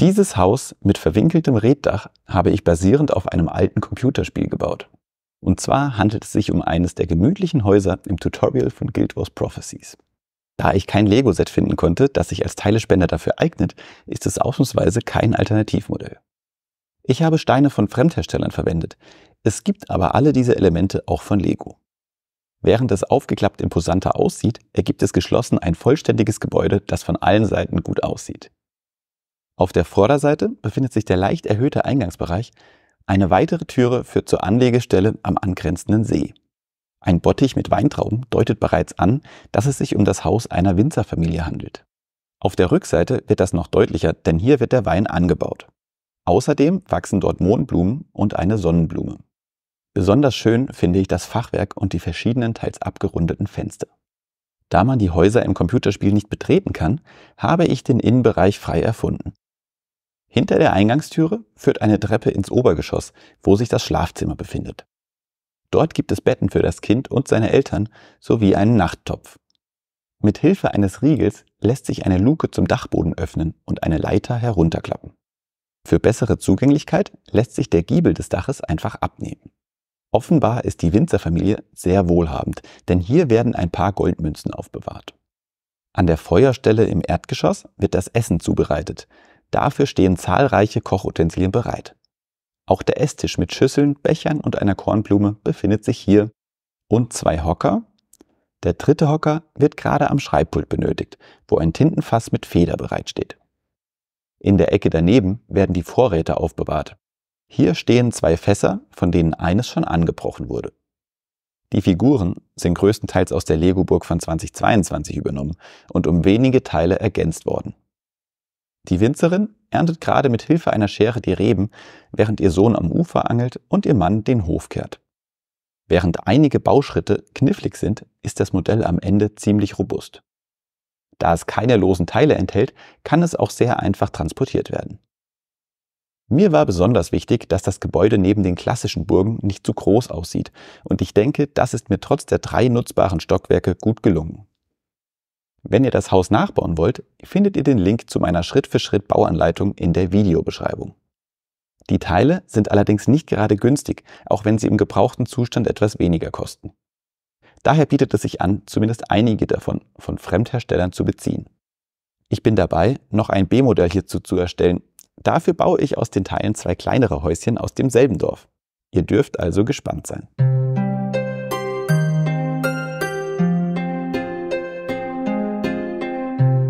Dieses Haus mit verwinkeltem Reddach habe ich basierend auf einem alten Computerspiel gebaut. Und zwar handelt es sich um eines der gemütlichen Häuser im Tutorial von Guild Wars Prophecies. Da ich kein Lego-Set finden konnte, das sich als Teilespender dafür eignet, ist es ausnahmsweise kein Alternativmodell. Ich habe Steine von Fremdherstellern verwendet. Es gibt aber alle diese Elemente auch von Lego. Während es aufgeklappt imposanter aussieht, ergibt es geschlossen ein vollständiges Gebäude, das von allen Seiten gut aussieht. Auf der Vorderseite befindet sich der leicht erhöhte Eingangsbereich, eine weitere Türe führt zur Anlegestelle am angrenzenden See. Ein Bottich mit Weintrauben deutet bereits an, dass es sich um das Haus einer Winzerfamilie handelt. Auf der Rückseite wird das noch deutlicher, denn hier wird der Wein angebaut. Außerdem wachsen dort Mohnblumen und eine Sonnenblume. Besonders schön finde ich das Fachwerk und die verschiedenen teils abgerundeten Fenster. Da man die Häuser im Computerspiel nicht betreten kann, habe ich den Innenbereich frei erfunden. Hinter der Eingangstüre führt eine Treppe ins Obergeschoss, wo sich das Schlafzimmer befindet. Dort gibt es Betten für das Kind und seine Eltern sowie einen Nachttopf. Mit Hilfe eines Riegels lässt sich eine Luke zum Dachboden öffnen und eine Leiter herunterklappen. Für bessere Zugänglichkeit lässt sich der Giebel des Daches einfach abnehmen. Offenbar ist die Winzerfamilie sehr wohlhabend, denn hier werden ein paar Goldmünzen aufbewahrt. An der Feuerstelle im Erdgeschoss wird das Essen zubereitet, Dafür stehen zahlreiche Kochutensilien bereit. Auch der Esstisch mit Schüsseln, Bechern und einer Kornblume befindet sich hier. Und zwei Hocker. Der dritte Hocker wird gerade am Schreibpult benötigt, wo ein Tintenfass mit Feder bereitsteht. In der Ecke daneben werden die Vorräte aufbewahrt. Hier stehen zwei Fässer, von denen eines schon angebrochen wurde. Die Figuren sind größtenteils aus der Lego-Burg von 2022 übernommen und um wenige Teile ergänzt worden. Die Winzerin erntet gerade mit Hilfe einer Schere die Reben, während ihr Sohn am Ufer angelt und ihr Mann den Hof kehrt. Während einige Bauschritte knifflig sind, ist das Modell am Ende ziemlich robust. Da es keine losen Teile enthält, kann es auch sehr einfach transportiert werden. Mir war besonders wichtig, dass das Gebäude neben den klassischen Burgen nicht zu groß aussieht, und ich denke, das ist mir trotz der drei nutzbaren Stockwerke gut gelungen. Wenn ihr das Haus nachbauen wollt, findet ihr den Link zu meiner Schritt-für-Schritt-Bauanleitung in der Videobeschreibung. Die Teile sind allerdings nicht gerade günstig, auch wenn sie im gebrauchten Zustand etwas weniger kosten. Daher bietet es sich an, zumindest einige davon von Fremdherstellern zu beziehen. Ich bin dabei, noch ein B-Modell hierzu zu erstellen. Dafür baue ich aus den Teilen zwei kleinere Häuschen aus demselben Dorf. Ihr dürft also gespannt sein.